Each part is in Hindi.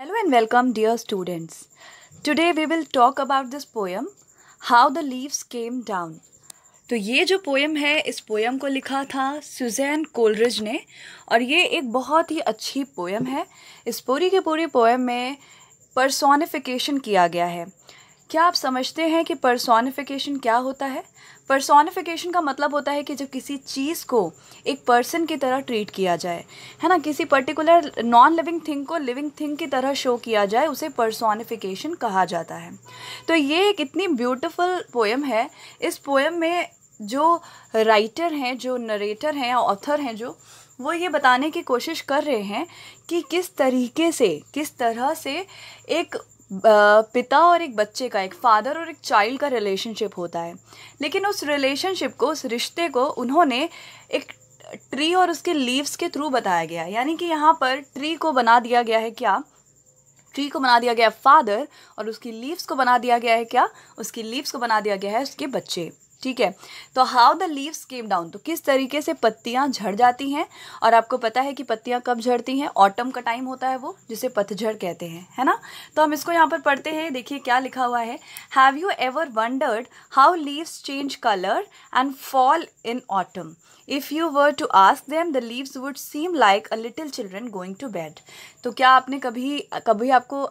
Hello and welcome dear students today we will talk about this poem how the leaves came down तो ये जो पोयम है इस पोयम को लिखा था सुजैन कोलरिज ने और ये एक बहुत ही अच्छी पोयम है इस पूरी के पूरी पोयम में परसोनिफिकेशन किया गया है क्या आप समझते हैं कि पर्सोनिफिकेशन क्या होता है पर्सोनिफिकेशन का मतलब होता है कि जब किसी चीज़ को एक पर्सन की तरह ट्रीट किया जाए है ना किसी पर्टिकुलर नॉन लिविंग थिंग को लिविंग थिंग की तरह शो किया जाए उसे पर्सोनिफिकेशन कहा जाता है तो ये एक इतनी ब्यूटिफुल पोएम है इस पोएम में जो राइटर हैं जो नरेटर हैं या ऑथर हैं जो वो ये बताने की कोशिश कर रहे हैं कि किस तरीके से किस तरह से एक पिता और एक बच्चे का एक फादर और एक चाइल्ड का रिलेशनशिप होता है लेकिन उस रिलेशनशिप को उस रिश्ते को उन्होंने एक ट्री और उसके लीव्स के थ्रू बताया गया यानी कि यहाँ पर ट्री को बना दिया गया है क्या ट्री को बना दिया गया है फादर और उसकी लीव्स को बना दिया गया है क्या उसकी लीव्स को बना दिया गया है उसके बच्चे ठीक है तो how the leaves came down तो किस तरीके से पत्तियां झड़ जाती हैं और आपको पता है कि पत्तियां कब झड़ती हैं ऑटम का टाइम होता है वो जिसे पतझड़ कहते हैं है ना तो हम इसको यहाँ पर पढ़ते हैं देखिए क्या लिखा हुआ है have you ever wondered how leaves change colour and fall in autumn if you were to ask them the leaves would seem like a little children going to bed तो क्या आपने कभी कभी आपको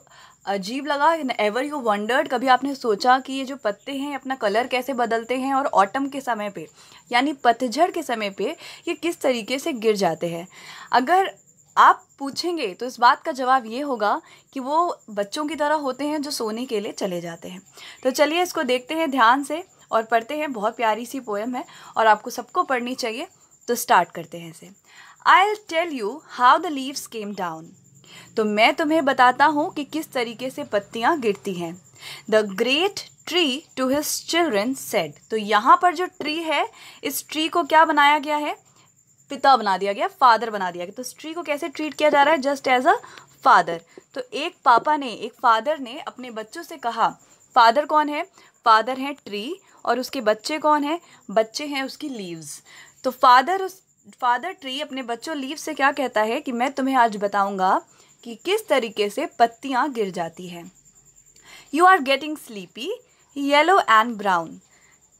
अजीब लगा एवर यू वंडर्ड कभी आपने सोचा कि ये जो पत्ते हैं अपना कलर कैसे बदलते हैं और ऑटम के समय पे यानी पतझड़ के समय पे ये किस तरीके से गिर जाते हैं अगर आप पूछेंगे तो इस बात का जवाब ये होगा कि वो बच्चों की तरह होते हैं जो सोने के लिए चले जाते हैं तो चलिए इसको देखते हैं ध्यान से और पढ़ते हैं बहुत प्यारी सी पोएम है और आपको सबको पढ़नी चाहिए तो स्टार्ट करते हैं इसे I tell you how the leaves came down तो मैं तुम्हें बताता हूँ कि किस तरीके से पत्तियाँ गिरती हैं the great tree to his children said तो यहाँ पर जो ट्री है इस ट्री को क्या बनाया गया है पिता बना दिया गया फादर बना दिया गया तो इस ट्री को कैसे ट्रीट किया जा रहा है जस्ट एज अ फादर तो एक पापा ने एक फादर ने अपने बच्चों से कहा फादर कौन है फादर है ट्री और उसके बच्चे कौन है बच्चे हैं उसकी लीव्स तो फादर उस फादर ट्री अपने बच्चों लीव से क्या कहता है कि मैं तुम्हें आज बताऊंगा कि किस तरीके से पत्तियाँ गिर जाती हैं you are getting sleepy yellow and brown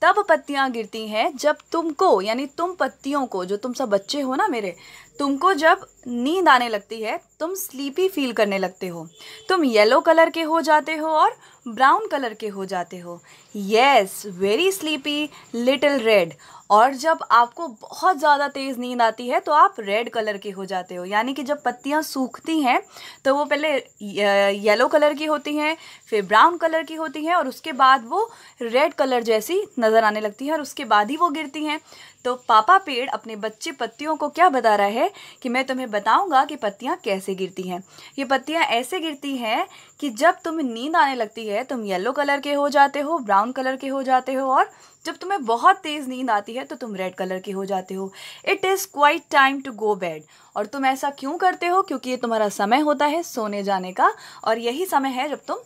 तब पत्तियाँ गिरती हैं जब तुमको यानी तुम पत्तियों को जो तुम सब बच्चे हो ना मेरे तुमको जब नींद आने लगती है तुम स्लीपी फील करने लगते हो तुम येलो कलर के हो जाते हो और ब्राउन कलर के हो जाते हो yes very sleepy little red और जब आपको बहुत ज़्यादा तेज़ नींद आती है तो आप रेड कलर के हो जाते हो यानी कि जब पत्तियाँ सूखती हैं तो वो पहले येलो कलर की होती हैं फिर ब्राउन कलर की होती हैं और उसके बाद वो रेड कलर जैसी नज़र आने लगती है और उसके बाद ही वो गिरती हैं तो पापा पेड़ अपने बच्चे पत्तियों को क्या बता रहा है कि मैं तुम्हें बताऊंगा कि पत्तियां कैसे गिरती हैं ये पत्तियां ऐसे गिरती हैं कि जब तुम्हें नींद आने लगती है तुम येलो कलर के हो जाते हो ब्राउन कलर के हो जाते हो और जब तुम्हें बहुत तेज़ नींद आती है तो तुम रेड कलर के हो जाते हो it is quite time to go bed और तुम ऐसा क्यों करते हो क्योंकि ये तुम्हारा समय होता है सोने जाने का और यही समय है जब तुम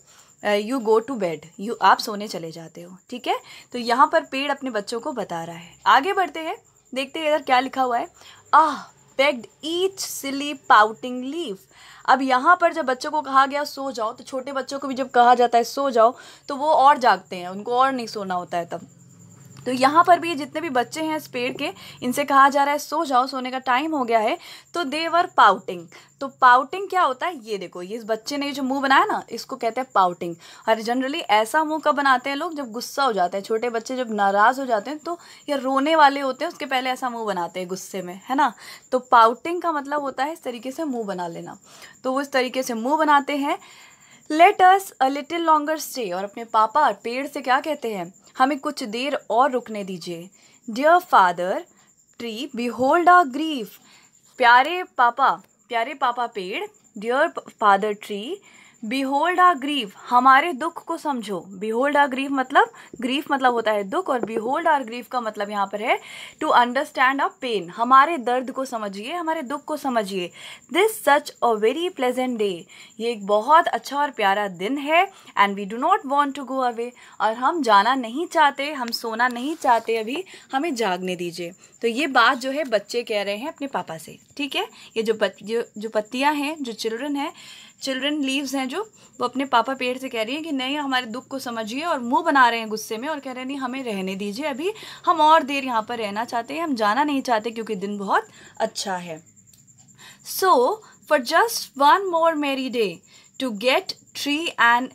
you go to bed you आप सोने चले जाते हो ठीक है तो यहाँ पर पेड़ अपने बच्चों को बता रहा है आगे बढ़ते हैं देखते हैं इधर क्या लिखा हुआ है ah begged each silly pouting leaf अब यहाँ पर जब बच्चों को कहा गया सो जाओ तो छोटे बच्चों को भी जब कहा जाता है सो जाओ तो वो और जागते हैं उनको और नहीं सोना होता है तब तो यहाँ पर भी जितने भी बच्चे हैं इस पेड़ के इनसे कहा जा रहा है सो जाओ सोने का टाइम हो गया है तो देवर पाउटिंग तो पाउटिंग क्या होता है ये देखो ये इस बच्चे ने जो मुंह बनाया ना इसको कहते हैं पाउटिंग और जनरली ऐसा मुंह कब बनाते हैं लोग जब गुस्सा हो जाते हैं छोटे बच्चे जब नाराज़ हो जाते हैं तो या रोने वाले होते हैं उसके पहले ऐसा मुंह बनाते हैं गुस्से में है ना तो पाउटिंग का मतलब होता है इस तरीके से मुंह बना लेना तो वो इस तरीके से मुंह बनाते हैं let us a little longer stay और अपने पापा पेड़ से क्या कहते हैं हमें कुछ देर और रुकने दीजिए dear father tree behold a grief प्यारे पापा प्यारे पापा पेड़ dear father tree behold a grief हमारे दुख को समझो बिहोल्ड आ ग्रीफ मतलब ग्रीफ मतलब होता है दुख और बिहोल्ड आर ग्रीफ का मतलब यहाँ पर है टू अंडरस्टैंड अ पेन हमारे दर्द को समझिए हमारे दुख को समझिए this such a very pleasant day ये एक बहुत अच्छा और प्यारा दिन है and we do not want to go away और हम जाना नहीं चाहते हम सोना नहीं चाहते अभी हमें जागने दीजिए तो ये बात जो है बच्चे कह रहे हैं अपने पापा से ठीक है ये जो जो, जो पत्तियाँ हैं जो चिल्ड्रन हैं चिल्ड्रन लीव्स हैं जो वो अपने पापा पेड़ से कह रही है कि नहीं हमारे दुख को समझिए और मुंह बना रहे हैं गुस्से में और कह रहे हैं नहीं हमें रहने दीजिए अभी हम और देर यहाँ पर रहना चाहते हैं हम जाना नहीं चाहते क्योंकि दिन बहुत अच्छा है so for just one more merry day to great tree and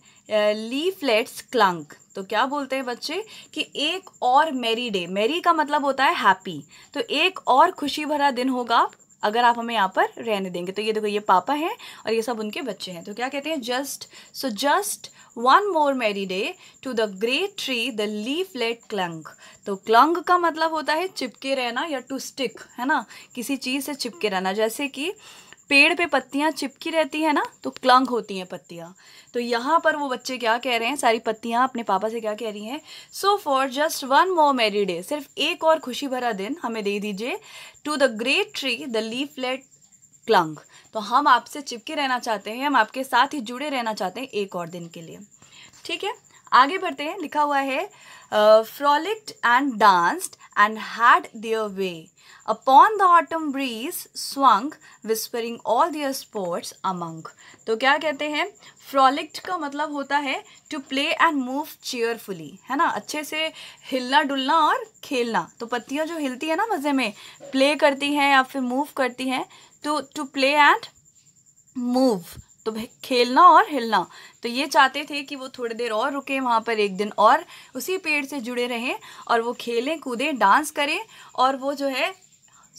let's clung तो क्या बोलते हैं बच्चे कि एक और मेरी डे मेरी का मतलब होता है हैप्पी तो एक और खुशी भरा दिन होगा अगर आप हमें यहाँ पर रहने देंगे तो ये देखो ये पापा हैं और ये सब उनके बच्चे हैं तो क्या कहते हैं just so just one more merry day to the great tree the leaf let clung तो क्लंग का मतलब होता है चिपके रहना या टू स्टिक है ना किसी चीज़ से चिपके रहना जैसे कि पेड़ पे पत्तियाँ चिपकी रहती है ना तो क्लंग होती हैं पत्तियाँ तो यहाँ पर वो बच्चे क्या कह रहे हैं सारी पत्तियाँ अपने पापा से क्या कह रही हैं so for just one more merry day सिर्फ एक और खुशी भरा दिन हमें दे दीजिए to the great tree the leaf let clung तो हम आपसे चिपके रहना चाहते हैं हम आपके साथ ही जुड़े रहना चाहते हैं एक और दिन के लिए ठीक है आगे बढ़ते हैं लिखा हुआ है frolicked and danced and had their way upon the autumn breeze swung whispering all their sports among तो क्या कहते हैं फ्रॉलिक्ट का मतलब होता है to play and move cheerfully है ना अच्छे से हिलना डुलना और खेलना तो पत्तियां जो हिलती है ना मज़े में प्ले करती हैं या फिर मूव करती हैं तो टू प्ले एंड मूव तो खेलना और हिलना तो ये चाहते थे कि वो थोड़ी देर और रुके वहाँ पर एक दिन और उसी पेड़ से जुड़े रहें और वो खेलें कूदें डांस करें और वो जो है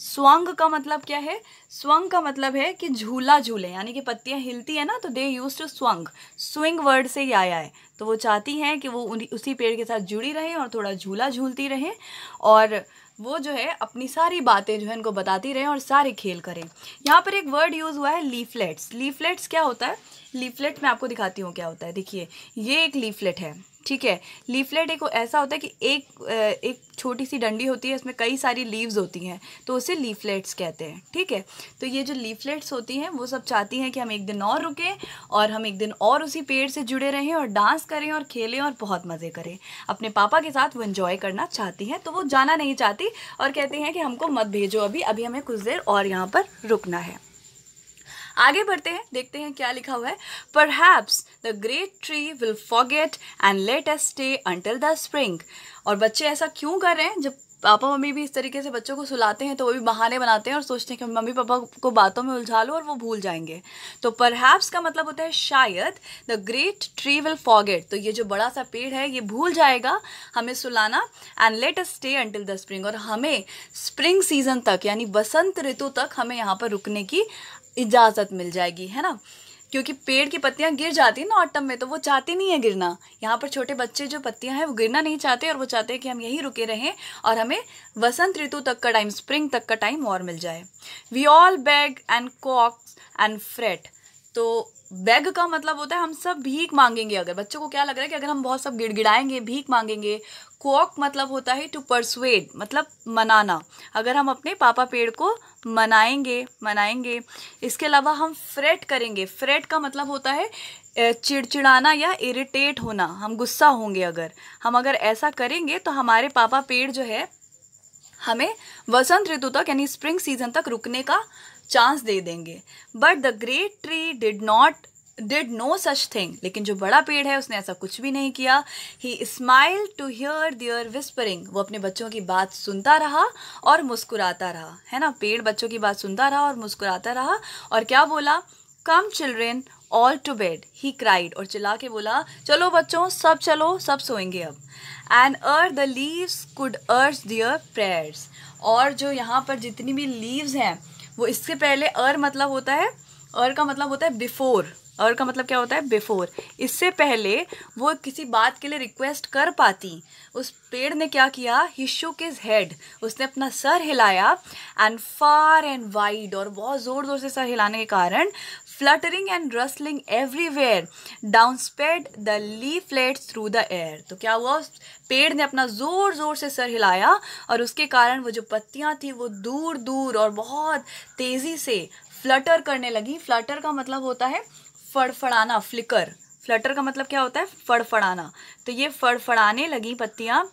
स्वांग का मतलब क्या है स्वंग का मतलब है कि झूला झूले यानी कि पत्तियां हिलती है ना तो they use to swung swing word से ही आया है तो वो चाहती हैं कि वो उसी पेड़ के साथ जुड़ी रहे और थोड़ा झूला झूलती रहे और वो जो है अपनी सारी बातें जो है इनको बताती रहे और सारे खेल करें यहाँ पर एक वर्ड यूज़ हुआ है लीफलेट्स लीफलेट्स क्या होता है लीफलेट मैं आपको दिखाती हूँ क्या होता है देखिए ये एक लीफलेट है ठीक है लीफलेट एक ऐसा होता है कि एक एक छोटी सी डंडी होती है इसमें कई सारी लीव्स होती हैं तो उसे लीफलेट्स कहते हैं ठीक है तो ये जो लीफलेट्स होती हैं वो सब चाहती हैं कि हम एक दिन और रुकें और हम एक दिन और उसी पेड़ से जुड़े रहें और डांस करें और खेलें और बहुत मज़े करें अपने पापा के साथ वो इन्जॉय करना चाहती हैं तो वो जाना नहीं चाहती और कहती हैं कि हमको मत भेजो अभी अभी हमें कुछ देर और यहाँ पर रुकना है आगे बढ़ते हैं देखते हैं क्या लिखा हुआ है पर the great tree will forget and let us stay until the spring और बच्चे ऐसा क्यों कर रहे हैं जब पापा मम्मी भी इस तरीके से बच्चों को सुलाते हैं तो वो भी बहाने बनाते हैं और सोचते हैं कि मम्मी पापा को बातों में उलझा लो और वो भूल जाएंगे तो परहैप्स का मतलब होता है शायद the great tree will forget तो ये जो बड़ा सा पेड़ है ये भूल जाएगा हमें सुलाना and let us stay until the spring और हमें स्प्रिंग सीजन तक यानी बसंत ऋतु तक हमें यहाँ पर रुकने की इजाज़त मिल जाएगी है ना क्योंकि पेड़ की पत्तियाँ गिर जाती हैं ना ऑटम में तो वो चाहती नहीं है गिरना यहाँ पर छोटे बच्चे जो पत्तियाँ हैं वो गिरना नहीं चाहते और वो चाहते हैं कि हम यहीं रुके रहें और हमें वसंत ऋतु तक का टाइम स्प्रिंग तक का टाइम और मिल जाए we all beg and coax and fret तो बैग का मतलब होता है हम सब भीख मांगेंगे अगर बच्चों को क्या लग रहा है कि अगर हम बहुत सब गिड़गिड़ाएंगे भीख मांगेंगे कोक मतलब होता है टू परसुएड मतलब मनाना अगर हम अपने पापा पेड़ को मनाएंगे मनाएंगे इसके अलावा हम फ्रेट करेंगे फ्रेट का मतलब होता है चिड़चिड़ाना या इरिटेट होना हम गुस्सा होंगे अगर हम अगर ऐसा करेंगे तो हमारे पापा पेड़ जो है हमें वसंत ऋतु तक यानी स्प्रिंग सीजन तक रुकने का चांस दे देंगे but the great tree did not did no such thing लेकिन जो बड़ा पेड़ है उसने ऐसा कुछ भी नहीं किया he smile to hear their whispering वो अपने बच्चों की बात सुनता रहा और मुस्कुराता रहा है ना पेड़ बच्चों की बात सुनता रहा और मुस्कुराता रहा और क्या बोला come children all to bed he cried और चिल्ला के बोला चलो बच्चों सब चलो सब सोएंगे अब and ere the leaves could urge their prayers और जो यहाँ पर जितनी भी लीव्स हैं वो इससे पहले अर मतलब होता है अर का मतलब होता है बिफोर अर का मतलब क्या होता है बिफोर इससे पहले वो किसी बात के लिए रिक्वेस्ट कर पाती उस पेड़ ने क्या किया ही शुक इज़ हेड उसने अपना सर हिलाया एंड फार एंड वाइड और बहुत ज़ोर ज़ोर से सर हिलाने के कारण fluttering and rustling everywhere down sped the leaflet through the air तो क्या हुआ उस पेड़ ने अपना ज़ोर ज़ोर से सर हिलाया और उसके कारण वो जो पत्तियाँ थी वो दूर दूर और बहुत तेज़ी से फ्लटर करने लगी फ्लटर का मतलब होता है फड़फड़ाना फ्लिकर फ्लटर का मतलब क्या होता है फड़फड़ाना तो ये फड़फड़ाने लगी पत्तियाँ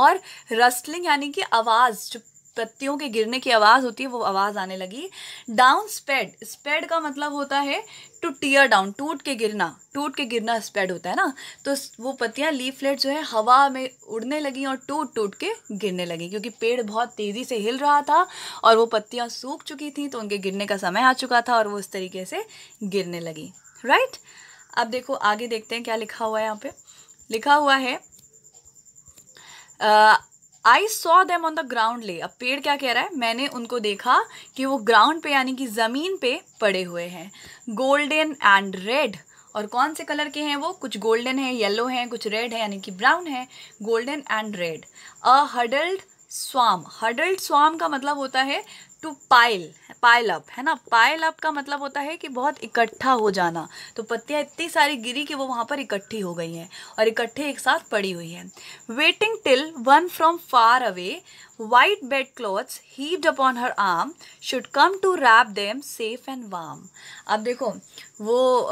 और रस्टलिंग यानी कि आवाज़ जो पत्तियों के गिरने की आवाज़ होती है वो आवाज़ आने लगी डाउन स्पेड स्पेड का मतलब होता है टू टीयर डाउन टूट के गिरना टूट के गिरना स्पेड होता है ना तो वो पत्तियां लीफलेट जो है हवा में उड़ने लगी और टूट टूट के गिरने लगी क्योंकि पेड़ बहुत तेज़ी से हिल रहा था और वो पत्तियां सूख चुकी थी तो उनके गिरने का समय आ चुका था और वो इस तरीके से गिरने लगी राइट अब देखो आगे देखते हैं क्या लिखा हुआ है यहाँ पे लिखा हुआ है ah, I saw them on the ground lay अब पेड़ क्या कह रहा है मैंने उनको देखा कि वो ग्राउंड पे यानी कि ज़मीन पे पड़े हुए हैं गोल्डन एंड रेड और कौन से कलर के हैं वो कुछ गोल्डन है येलो है कुछ रेड है यानी कि ब्राउन है golden and red a huddled swarm huddled swarm का मतलब होता है टू पाइल पाइल अप है ना पाइल अप का मतलब होता है कि बहुत इकट्ठा हो जाना तो पत्तियाँ इतनी सारी गिरी कि वो वहाँ पर इकट्ठी हो गई हैं और इकट्ठे एक साथ पड़ी हुई हैं waiting till one from far away white bedclothes heaped upon her arm should come to wrap them safe and warm. अब देखो वो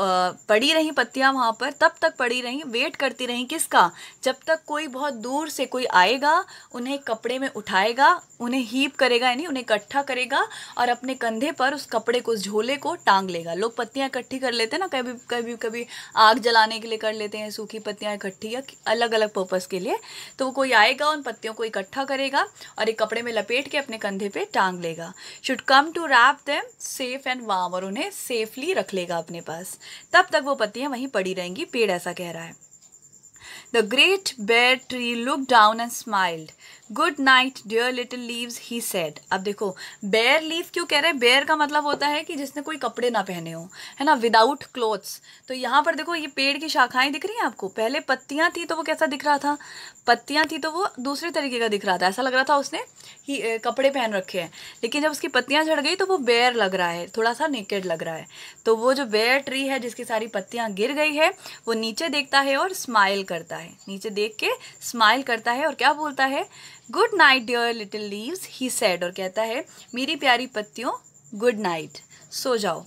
पड़ी रही पत्तियां वहाँ पर तब तक पड़ी रही वेट करती रही किसका जब तक कोई बहुत दूर से कोई आएगा उन्हें कपड़े में उठाएगा उन्हें हीप करेगा यानी उन्हें इकट्ठा करेगा और अपने कंधे पर उस कपड़े को उस झोले को टांग लेगा लोग पत्तियाँ इकट्ठी कर लेते हैं ना कभी कभी कभी आग जलाने के लिए कर लेते हैं सूखी पत्तियाँ इकट्ठी या अलग अलग पर्पज़ के लिए तो वो कोई आएगा उन पत्तियों को इकट्ठा करेगा और एक कपड़े में लपेट के अपने कंधे पे टांग लेगा should come to wrap them safe and warm और उन्हें सेफली रख लेगा अपने पास तब तक वो पत्तियाँ वहीं पड़ी रहेंगी पेड़ ऐसा कह रहा है the great bare tree look down and smiled good night dear little leaves he said अब देखो बेयर लीव क्यों कह रहे हैं बेयर का मतलब होता है कि जिसने कोई कपड़े ना पहने हो है ना विदाउट क्लोथ्स तो यहाँ पर देखो ये पेड़ की शाखाएं दिख रही हैं आपको पहले पत्तियां थी तो वो कैसा दिख रहा था पत्तियाँ थी तो वो दूसरे तरीके का दिख रहा था ऐसा लग रहा था उसने ही ए, कपड़े पहन रखे हैं लेकिन जब उसकी पत्तियाँ झड़ गई तो वो बेयर लग रहा है थोड़ा सा नेकेड लग रहा है तो वो जो बेयर ट्री है जिसकी सारी पत्तियाँ गिर गई है वो नीचे देखता है और स्माइल करता है नीचे देख के स्माइल करता है और क्या बोलता है good night dear little leaves he said और कहता है मेरी प्यारी पत्तियों गुड नाइट सो जाओ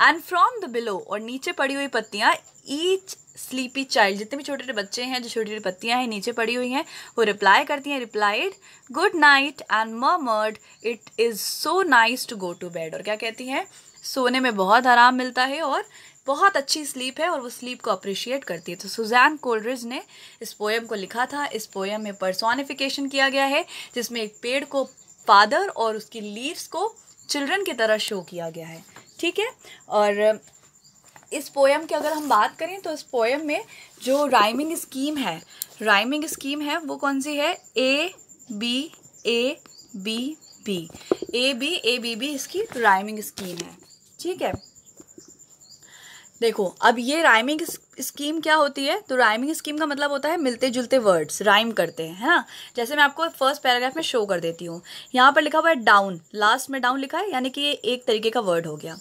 एंड फ्रॉम द बिलो और नीचे पड़ी हुई पत्तियाँ ईच स्लीपी चाइल्ड जितने भी छोटे छोटे बच्चे हैं जो छोटी छोटी पत्तियाँ हैं नीचे पड़ी हुई हैं वो रिप्लाई करती हैं replied good night and murmured it is so nice to go to bed और क्या कहती हैं सोने में बहुत आराम मिलता है और बहुत अच्छी स्लीप है और वो स्लीप को अप्रिशिएट करती है तो सुजैन कोल्ड्रिज ने इस पोएम को लिखा था इस पोएम में पर्सोनिफिकेशन किया गया है जिसमें एक पेड़ को फादर और उसकी लीव्स को चिल्ड्रन की तरह शो किया गया है ठीक है और इस पोएम की अगर हम बात करें तो इस पोएम में जो राइमिंग स्कीम है राइमिंग स्कीम है वो कौन सी है A B A B B A B A B B इसकी राइमिंग स्कीम है ठीक है देखो अब ये राइमिंग स्कीम क्या होती है तो राइमिंग स्कीम का मतलब होता है मिलते जुलते वर्ड्स राइम करते हैं है ना जैसे मैं आपको फर्स्ट पैराग्राफ में शो कर देती हूँ यहाँ पर लिखा हुआ है डाउन लास्ट में डाउन लिखा है यानी कि ये एक तरीके का वर्ड हो गया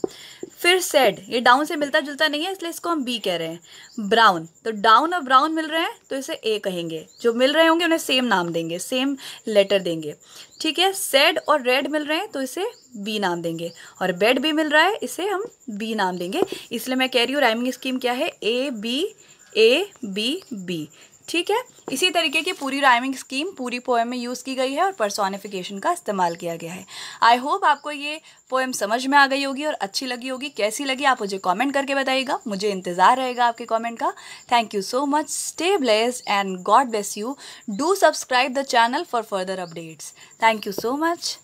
फिर सेड ये डाउन से मिलता जुलता नहीं है इसलिए इसको हम बी कह रहे हैं ब्राउन तो डाउन और ब्राउन मिल रहे हैं तो इसे ए कहेंगे जो मिल रहे होंगे उन्हें सेम नाम देंगे सेम लेटर देंगे ठीक है सेड और रेड मिल रहे हैं तो इसे बी नाम देंगे और बेड भी मिल रहा है इसे हम बी नाम देंगे इसलिए मैं कह रही हूँ राइमिंग स्कीम क्या है A B A B B ठीक है इसी तरीके की पूरी राइमिंग स्कीम पूरी पोएम में यूज़ की गई है और पर्सोनिफिकेशन का इस्तेमाल किया गया है आई होप आपको ये पोएम समझ में आ गई होगी और अच्छी लगी होगी कैसी लगी आप मुझे कमेंट करके बताइएगा मुझे इंतज़ार रहेगा आपके कमेंट का thank you so much stay bless and God bless you do subscribe the channel for further updates thank you so much